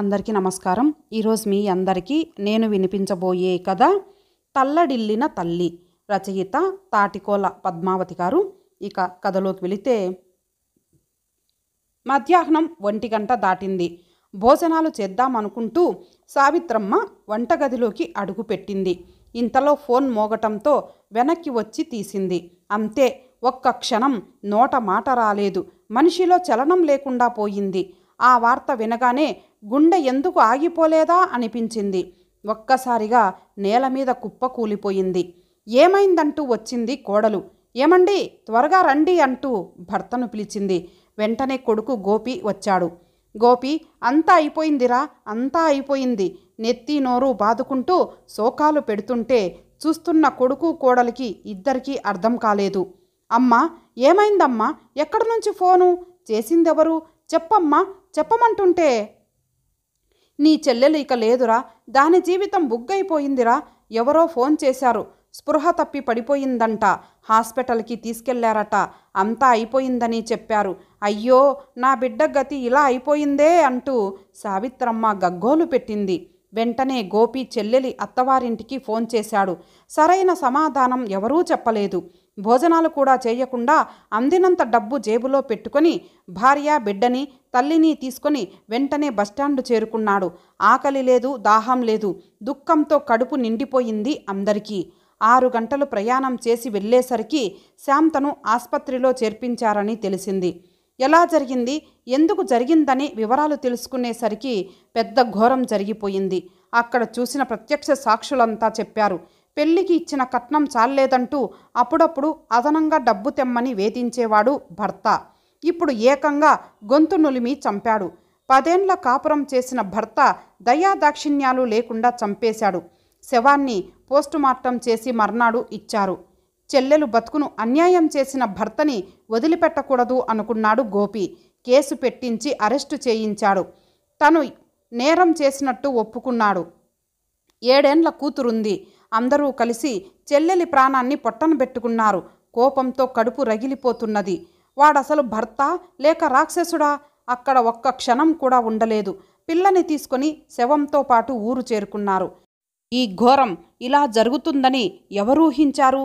అందరికీ నమస్కారం ఈరోజు మీ అందరికీ నేను వినిపించబోయే కథ తల్లడిల్లిన తల్లి రచయిత తాటికోల పద్మావతి గారు ఇక కథలోకి వెళితే మధ్యాహ్నం ఒంటి గంట దాటింది భోజనాలు చేద్దామనుకుంటూ సావిత్రమ్మ వంటగదిలోకి అడుగు పెట్టింది ఇంతలో ఫోన్ మోగటంతో వెనక్కి వచ్చి తీసింది అంతే ఒక్క క్షణం నోట మాట రాలేదు మనిషిలో చలనం లేకుండా పోయింది ఆ వార్త వినగానే గుండె ఎందుకు ఆగిపోలేదా అనిపించింది ఒక్కసారిగా నేల మీద కుప్ప కూలిపోయింది ఏమైందంటూ వచ్చింది కోడలు ఏమండి త్వరగా రండి అంటూ భర్తను పిలిచింది వెంటనే కొడుకు గోపి వచ్చాడు గోపి అంతా అయిపోయిందిరా అంతా అయిపోయింది నెత్తి నోరు బాదుకుంటూ శోకాలు పెడుతుంటే చూస్తున్న కొడుకు కోడలికి ఇద్దరికీ అర్థం కాలేదు అమ్మా ఏమైందమ్మా ఎక్కడి నుంచి ఫోను చేసిందెవరు చెప్పమ్మా చెప్పమంటుంటే నీ చెల్లెలు ఇక లేదురా దాని జీవితం బుగ్గైపోయిందిరా ఎవరో ఫోన్ చేశారు స్పృహ తప్పి పడిపోయిందంట హాస్పిటల్కి తీసుకెళ్లారట అంతా అయిపోయిందని చెప్పారు అయ్యో నా బిడ్డ గతి ఇలా అయిపోయిందే అంటూ సావిత్రమ్మ గగ్గోలు పెట్టింది వెంటనే గోపి చెల్లెలి అత్తవారింటికి ఫోన్ చేశాడు సరైన సమాధానం ఎవరూ చెప్పలేదు భోజనాలు కూడా చేయకుండా అందినంత డబ్బు జేబులో పెట్టుకొని భార్య బిడ్డని తల్లిని తీసుకొని వెంటనే బస్టాండు చేరుకున్నాడు ఆకలి లేదు దాహం లేదు దుఃఖంతో కడుపు నిండిపోయింది అందరికీ ఆరు గంటలు ప్రయాణం చేసి వెళ్ళేసరికి శాంతను ఆస్పత్రిలో చేర్పించారని తెలిసింది ఎలా జరిగింది ఎందుకు జరిగిందని వివరాలు తెలుసుకునేసరికి పెద్ద ఘోరం జరిగిపోయింది అక్కడ చూసిన ప్రత్యక్ష సాక్షులంతా చెప్పారు పెళ్లికి ఇచ్చిన కట్నం చాలేదంటూ అప్పుడప్పుడు అదనంగా డబ్బు తెమ్మని వేధించేవాడు భర్త ఇప్పుడు ఏకంగా గొంతు నులిమి చంపాడు పదేండ్ల కాపురం చేసిన భర్త దయాదాక్షిణ్యాలు లేకుండా చంపేశాడు శవాన్ని పోస్టుమార్టం చేసి మర్నాడు ఇచ్చారు చెల్లెలు బతుకును అన్యాయం చేసిన భర్తని వదిలిపెట్టకూడదు అనుకున్నాడు గోపి కేసు పెట్టించి అరెస్టు చేయించాడు తను నేరం చేసినట్టు ఒప్పుకున్నాడు ఏడేండ్ల కూతురుంది అందరూ కలిసి చెల్లెలి ప్రాణాన్ని పొట్టనబెట్టుకున్నారు కోపంతో కడుపు రగిలిపోతున్నది వాడసలు భర్త లేక రాక్షసుడా అక్కడ ఒక్క క్షణం కూడా ఉండలేదు పిల్లని తీసుకొని శవంతో పాటు ఊరు చేరుకున్నారు ఈ ఘోరం ఇలా జరుగుతుందని ఎవరూహించారు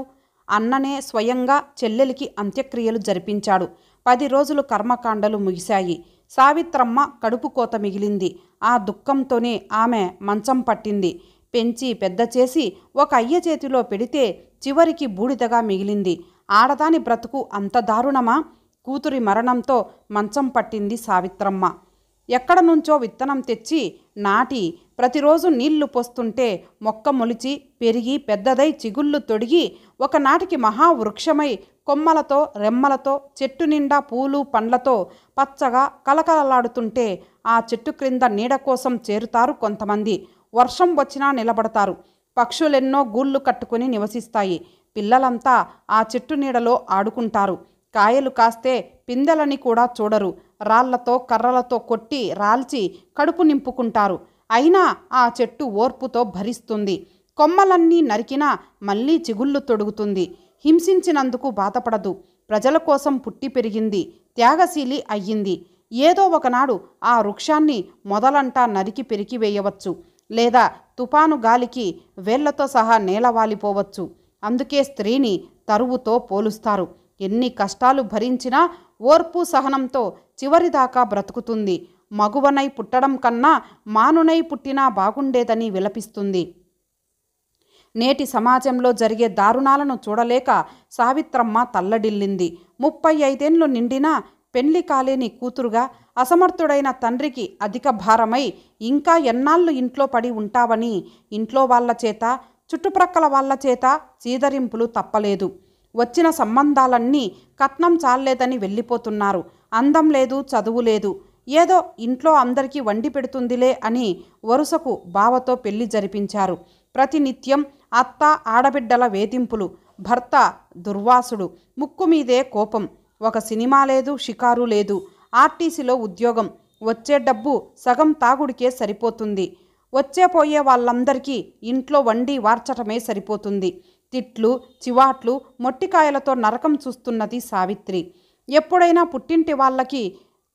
అన్ననే స్వయంగా చెల్లెలికి అంత్యక్రియలు జరిపించాడు పది రోజులు కర్మకాండలు ముగిశాయి సావిత్రమ్మ కడుపు కోత మిగిలింది ఆ దుఃఖంతోనే ఆమె మంచం పట్టింది పెంచి పెద్ద చేసి ఒక అయ్య చేతిలో పెడితే చివరికి బూడిదగా మిగిలింది ఆడదాని బ్రతుకు అంత దారుణమా కూతురి మరణంతో మంచం పట్టింది సావిత్రమ్మ ఎక్కడ నుంచో విత్తనం తెచ్చి నాటి ప్రతిరోజు నీళ్లు పోస్తుంటే మొక్క మొలిచి పెరిగి పెద్దదై చిగుళ్ళు తొడిగి ఒకనాటికి మహావృక్షమై కొమ్మలతో రెమ్మలతో చెట్టు నిండా పూలు పండ్లతో పచ్చగా కలకలలాడుతుంటే ఆ చెట్టు క్రింద నీడ కోసం చేరుతారు కొంతమంది వర్షం వచ్చినా నిలబడతారు పక్షులెన్నో గూళ్ళు కట్టుకుని నివసిస్తాయి పిల్లలంతా ఆ చెట్టు నీడలో ఆడుకుంటారు కాయలు కాస్తే పిందెలని కూడా చూడరు రాళ్లతో కర్రలతో కొట్టి రాల్చి కడుపు నింపుకుంటారు అయినా ఆ చెట్టు ఓర్పుతో భరిస్తుంది కొమ్మలన్నీ నరికినా మళ్ళీ చిగుళ్ళు తొడుగుతుంది హింసించినందుకు బాధపడదు ప్రజల కోసం పుట్టి పెరిగింది త్యాగశీలి అయ్యింది ఏదో ఒకనాడు ఆ వృక్షాన్ని మొదలంటా నరికి వేయవచ్చు లేదా తుపాను గాలికి వేళ్లతో సహా నేలవాలిపోవచ్చు అందుకే స్త్రీని తరువుతో పోలుస్తారు ఎన్ని కష్టాలు భరించినా ఓర్పు సహనంతో చివరిదాకా బ్రతుకుతుంది మగువనై పుట్టడం కన్నా మానునై పుట్టినా బాగుండేదని విలపిస్తుంది నేటి సమాజంలో జరిగే దారుణాలను చూడలేక సావిత్రమ్మ తల్లడిల్లింది ముప్పై ఐదేండ్లు నిండినా పెళ్లి కాలేని కూతురుగా అసమర్థుడైన తండ్రికి అధిక భారమై ఇంకా ఎన్నాళ్ళు ఇంట్లో పడి ఉంటావని ఇంట్లో వాళ్ళ చేత చుట్టుప్రక్కల వాళ్ళ చేత చీదరింపులు తప్పలేదు వచ్చిన సంబంధాలన్నీ కట్నం చాలేదని వెళ్ళిపోతున్నారు అందం లేదు చదువు లేదు ఏదో ఇంట్లో అందరికీ వండి పెడుతుందిలే అని వరుసకు బావతో పెళ్లి జరిపించారు ప్రతినిత్యం అత్త ఆడబిడ్డల వేధింపులు భర్త దుర్వాసుడు ముక్కు మీదే కోపం ఒక సినిమా లేదు షికారు లేదు ఆర్టీసీలో ఉద్యోగం వచ్చే డబ్బు సగం తాగుడికే సరిపోతుంది వచ్చే పోయే వాళ్ళందరికీ ఇంట్లో వండి వార్చటమే సరిపోతుంది తిట్లు చివాట్లు మొట్టికాయలతో నరకం చూస్తున్నది సావిత్రి ఎప్పుడైనా పుట్టింటి వాళ్ళకి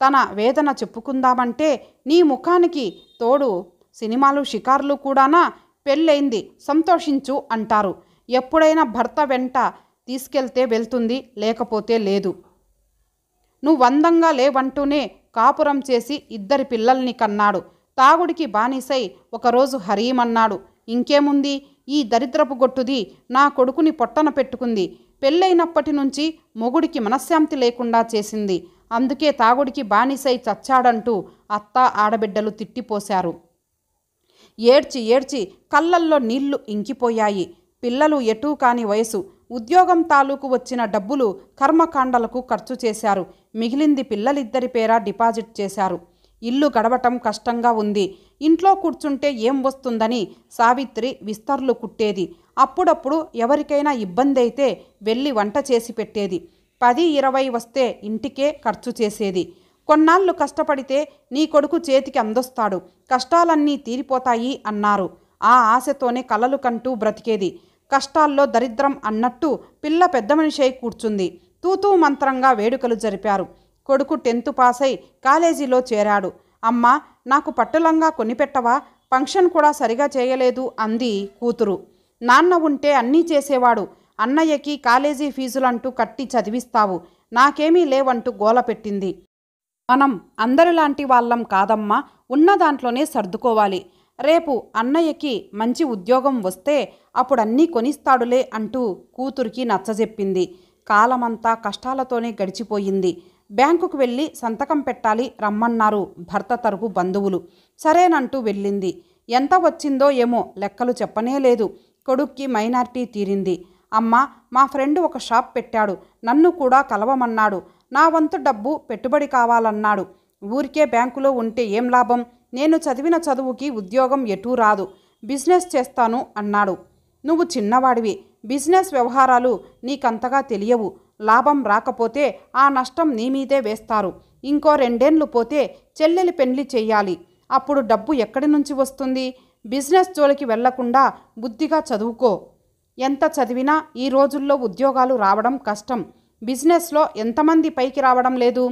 తన వేదన చెప్పుకుందామంటే నీ ముఖానికి తోడు సినిమాలు షికార్లు కూడానా పెళ్ళైంది సంతోషించు అంటారు ఎప్పుడైనా భర్త వెంట తీసుకెళ్తే వెళ్తుంది లేకపోతే లేదు నువ్వందంగా లేవంటూనే కాపురం చేసి ఇద్దరి పిల్లల్ని కన్నాడు తాగుడికి బానిసై ఒకరోజు హరీమన్నాడు ఇంకేముంది ఈ దరిద్రపు గొట్టుది నా కొడుకుని పొట్టన పెట్టుకుంది పెళ్ళైనప్పటి నుంచి మొగుడికి మనశ్శాంతి లేకుండా చేసింది అందుకే తాగుడికి బానిసై చచ్చాడంటూ అత్త ఆడబిడ్డలు తిట్టిపోశారు ఏడ్చి ఏడ్చి కళ్ళల్లో నీళ్లు ఇంకిపోయాయి పిల్లలు ఎటూ కాని వయసు ఉద్యోగం తాలూకు వచ్చిన డబ్బులు కర్మకాండలకు ఖర్చు చేశారు మిగిలింది పిల్లలిద్దరి పేర డిపాజిట్ చేశారు ఇల్లు గడవటం కష్టంగా ఉంది ఇంట్లో కూర్చుంటే ఏం వస్తుందని సావిత్రి విస్తర్లు కుట్టేది అప్పుడప్పుడు ఎవరికైనా ఇబ్బంది అయితే వెళ్ళి వంట చేసి పెట్టేది పది ఇరవై వస్తే ఇంటికే ఖర్చు చేసేది కొన్నాళ్ళు కష్టపడితే నీ కొడుకు చేతికి అందొస్తాడు కష్టాలన్నీ తీరిపోతాయి అన్నారు ఆ ఆశతోనే కలలు కంటూ బ్రతికేది కష్టాల్లో దరిద్రం అన్నట్టు పిల్ల పెద్ద మనిషి కూర్చుంది తూతూ మంత్రంగా వేడుకలు జరిపారు కొడుకు టెన్త్ పాస్ అయి కాలేజీలో చేరాడు అమ్మ నాకు పట్టులంగా కొనిపెట్టవా ఫంక్షన్ కూడా సరిగా చేయలేదు అంది కూతురు నాన్న ఉంటే అన్నీ చేసేవాడు అన్నయ్యకి కాలేజీ ఫీజులంటూ కట్టి చదివిస్తావు నాకేమీ లేవంటూ గోల పెట్టింది మనం అందరిలాంటి వాళ్ళం కాదమ్మా ఉన్న దాంట్లోనే సర్దుకోవాలి రేపు అన్నయ్యకి మంచి ఉద్యోగం వస్తే అప్పుడన్నీ కొనిస్తాడులే అంటూ కూతురికి నచ్చజెప్పింది కాలమంతా కష్టాలతోనే గడిచిపోయింది బ్యాంకుకు వెళ్ళి సంతకం పెట్టాలి రమ్మన్నారు భర్త తరపు బంధువులు సరేనంటూ వెళ్ళింది ఎంత వచ్చిందో ఏమో లెక్కలు చెప్పనే లేదు కొడుక్కి మైనార్టీ తీరింది అమ్మ మా ఫ్రెండ్ ఒక షాప్ పెట్టాడు నన్ను కూడా కలవమన్నాడు నా వంతు డబ్బు పెట్టుబడి కావాలన్నాడు ఊరికే బ్యాంకులో ఉంటే ఏం లాభం నేను చదివిన చదువుకి ఉద్యోగం ఎటూ రాదు బిజినెస్ చేస్తాను అన్నాడు నువ్వు చిన్నవాడివి బిజినెస్ వ్యవహారాలు నీకంతగా తెలియవు లాభం రాకపోతే ఆ నష్టం నీ మీదే వేస్తారు ఇంకో రెండేండ్లు పోతే చెల్లెలి పెళ్లి చేయాలి అప్పుడు డబ్బు ఎక్కడి నుంచి వస్తుంది బిజినెస్ జోలికి వెళ్లకుండా బుద్ధిగా చదువుకో ఎంత చదివినా ఈ రోజుల్లో ఉద్యోగాలు రావడం కష్టం బిజినెస్లో ఎంతమంది పైకి రావడం లేదు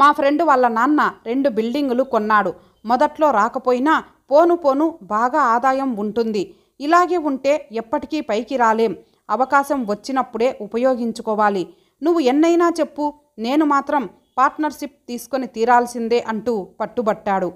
మా ఫ్రెండ్ వాళ్ళ నాన్న రెండు బిల్డింగులు కొన్నాడు మొదట్లో రాకపోయినా పోను పోను బాగా ఆదాయం ఉంటుంది ఇలాగే ఉంటే ఎప్పటికీ పైకి రాలేం అవకాశం వచ్చినప్పుడే ఉపయోగించుకోవాలి నువ్వు ఎన్నైనా చెప్పు నేను మాత్రం పార్ట్నర్షిప్ తీసుకొని తీరాల్సిందే అంటూ పట్టుబట్టాడు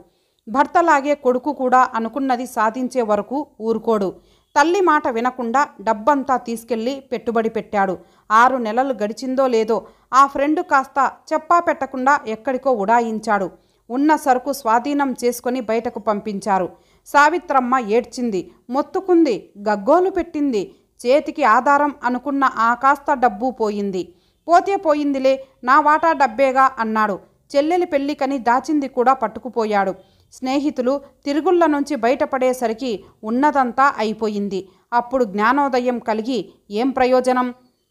భర్తలాగే కొడుకు కూడా అనుకున్నది సాధించే వరకు ఊరుకోడు తల్లి మాట వినకుండా డబ్బంతా తీసుకెళ్లి పెట్టుబడి పెట్టాడు ఆరు నెలలు గడిచిందో లేదో ఆ ఫ్రెండు కాస్త చెప్పా పెట్టకుండా ఎక్కడికో ఉడాయించాడు ఉన్న సరుకు స్వాధీనం చేసుకొని బయటకు పంపించారు సావిత్రమ్మ ఏడ్చింది మొత్తుకుంది గగ్గోలు పెట్టింది చేతికి ఆధారం అనుకున్న ఆ కాస్త డబ్బు పోయింది పోతే పోయిందిలే నా వాటా డబ్బేగా అన్నాడు చెల్లెలి పెళ్ళికని దాచింది కూడా పట్టుకుపోయాడు స్నేహితులు తిరుగుళ్ళ నుంచి బయటపడేసరికి ఉన్నదంతా అయిపోయింది అప్పుడు జ్ఞానోదయం కలిగి ఏం ప్రయోజనం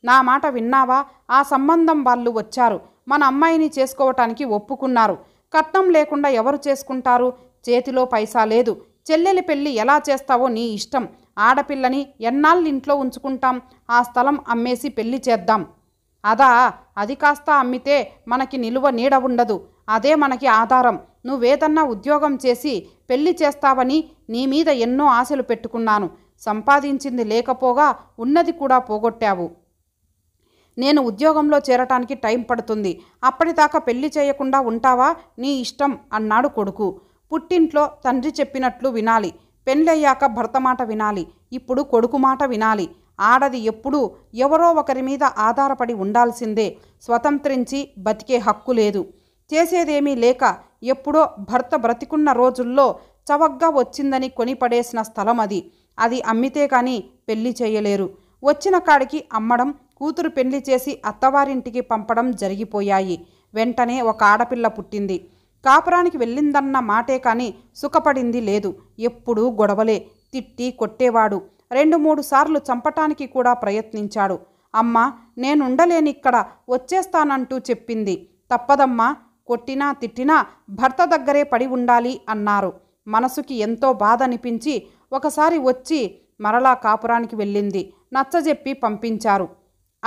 నా మాట విన్నావా ఆ సంబంధం వాళ్ళు వచ్చారు మన అమ్మాయిని చేసుకోవటానికి ఒప్పుకున్నారు కట్నం లేకుండా ఎవరు చేసుకుంటారు చేతిలో పైసా లేదు చెల్లెలి పెళ్ళి ఎలా చేస్తావో నీ ఇష్టం ఆడపిల్లని ఎన్నాళ్ళు ఇంట్లో ఉంచుకుంటాం ఆ స్థలం అమ్మేసి పెళ్లి చేద్దాం అదా అది కాస్త అమ్మితే మనకి నిలువ నీడ ఉండదు అదే మనకి ఆధారం నువ్వేదన్నా ఉద్యోగం చేసి పెళ్లి చేస్తావని నీ మీద ఎన్నో ఆశలు పెట్టుకున్నాను సంపాదించింది లేకపోగా ఉన్నది కూడా పోగొట్టావు నేను ఉద్యోగంలో చేరటానికి టైం పడుతుంది అప్పటిదాకా పెళ్లి చేయకుండా ఉంటావా నీ ఇష్టం అన్నాడు కొడుకు పుట్టింట్లో తండ్రి చెప్పినట్లు వినాలి పెళ్ళయ్యాక భర్త మాట వినాలి ఇప్పుడు కొడుకు మాట వినాలి ఆడది ఎప్పుడూ ఎవరో ఒకరి మీద ఆధారపడి ఉండాల్సిందే స్వతంత్రించి బతికే హక్కు లేదు చేసేదేమీ లేక ఎప్పుడో భర్త బ్రతికున్న రోజుల్లో చవగ్గా వచ్చిందని కొనిపడేసిన స్థలం అది అది అమ్మితే కానీ పెళ్లి చేయలేరు వచ్చిన కాడికి అమ్మడం కూతురు పెళ్లి చేసి అత్తవారింటికి పంపడం జరిగిపోయాయి వెంటనే ఒక ఆడపిల్ల పుట్టింది కాపురానికి వెళ్ళిందన్న మాటే కానీ సుఖపడింది లేదు ఎప్పుడూ గొడవలే తిట్టి కొట్టేవాడు రెండు మూడు సార్లు చంపటానికి కూడా ప్రయత్నించాడు అమ్మ నేనుండలేనిక్కడ వచ్చేస్తానంటూ చెప్పింది తప్పదమ్మా కొట్టినా తిట్టినా భర్త దగ్గరే పడి ఉండాలి అన్నారు మనసుకి ఎంతో బాధ అనిపించి ఒకసారి వచ్చి మరలా కాపురానికి వెళ్ళింది నచ్చజెప్పి పంపించారు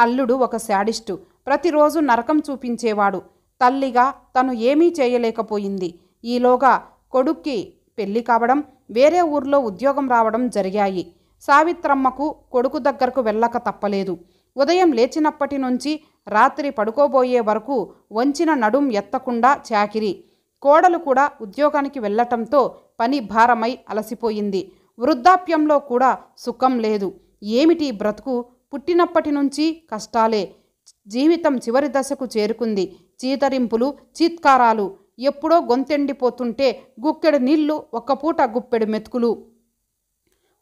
అల్లుడు ఒక శాడిస్టు ప్రతిరోజు నరకం చూపించేవాడు తల్లిగా తను ఏమీ చేయలేకపోయింది ఈలోగా కొడుక్కి పెళ్లి కావడం వేరే ఊర్లో ఉద్యోగం రావడం జరిగాయి సావిత్రమ్మకు కొడుకు దగ్గరకు వెళ్ళక తప్పలేదు ఉదయం లేచినప్పటి నుంచి రాత్రి పడుకోబోయే వరకు వంచిన నడుం ఎత్తకుండా చాకిరి కోడలు కూడా ఉద్యోగానికి వెళ్ళటంతో పని భారమై అలసిపోయింది వృద్ధాప్యంలో కూడా సుఖం లేదు ఏమిటి బ్రతుకు పుట్టినప్పటి నుంచి కష్టాలే జీవితం చివరి దశకు చేరుకుంది చీతరింపులు చీత్కారాలు ఎప్పుడో గొంతెండిపోతుంటే గుక్కెడు నీళ్లు ఒక్కపూట గుప్పెడు మెతుకులు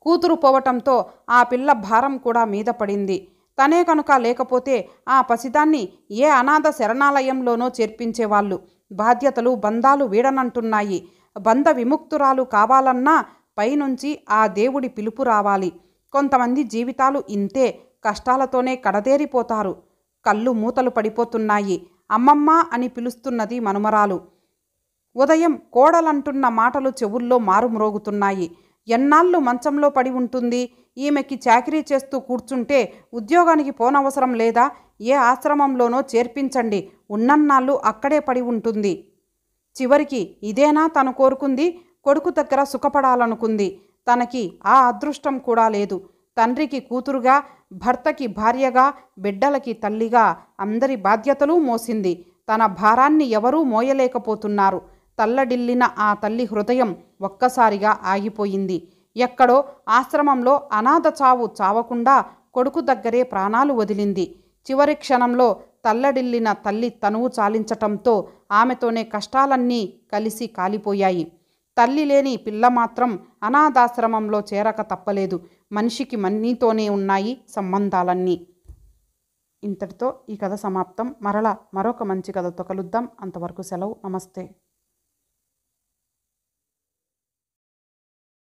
కూతురు పోవటంతో ఆ పిల్ల భారం కూడా మీద పడింది తనే కనుక లేకపోతే ఆ పసిదాన్ని ఏ అనాథ శరణాలయంలోనో చేర్పించేవాళ్ళు బాధ్యతలు బంధాలు వీడనంటున్నాయి బంధ విముక్తురాలు కావాలన్నా పైనుంచి ఆ దేవుడి పిలుపు రావాలి కొంతమంది జీవితాలు ఇంతే కష్టాలతోనే కడదేరిపోతారు కళ్ళు మూతలు పడిపోతున్నాయి అమ్మమ్మ అని పిలుస్తున్నది మనుమరాలు ఉదయం కోడలంటున్న మాటలు చెవుల్లో మారుమ్రోగుతున్నాయి ఎన్నాళ్ళు మంచంలో పడి ఉంటుంది ఈమెకి చాకరీ చేస్తూ కూర్చుంటే ఉద్యోగానికి పోనవసరం లేదా ఏ ఆశ్రమంలోనో చేర్పించండి ఉన్నన్నాళ్ళు అక్కడే పడి ఉంటుంది చివరికి ఇదేనా తను కోరుకుంది కొడుకు దగ్గర సుఖపడాలనుకుంది తనకి ఆ అదృష్టం కూడా లేదు తండ్రికి కూతురుగా భర్తకి భార్యగా బిడ్డలకి తల్లిగా అందరి బాధ్యతలు మోసింది తన భారాన్ని ఎవరూ మోయలేకపోతున్నారు తల్లడిల్లిన ఆ తల్లి హృదయం ఒక్కసారిగా ఆగిపోయింది ఎక్కడో ఆశ్రమంలో అనాథ చావు చావకుండా కొడుకు దగ్గరే ప్రాణాలు వదిలింది చివరి క్షణంలో తల్లడిల్లిన తల్లి తనువు చాలించటంతో ఆమెతోనే కష్టాలన్నీ కలిసి కాలిపోయాయి తల్లి లేని పిల్ల మాత్రం అనాథాశ్రమంలో చేరక తప్పలేదు మనిషికి మనీతోనే ఉన్నాయి సంబంధాలన్నీ ఇంతటితో ఈ కథ సమాప్తం మరలా మరొక మంచి కథతో కలుద్దాం అంతవరకు సెలవు నమస్తే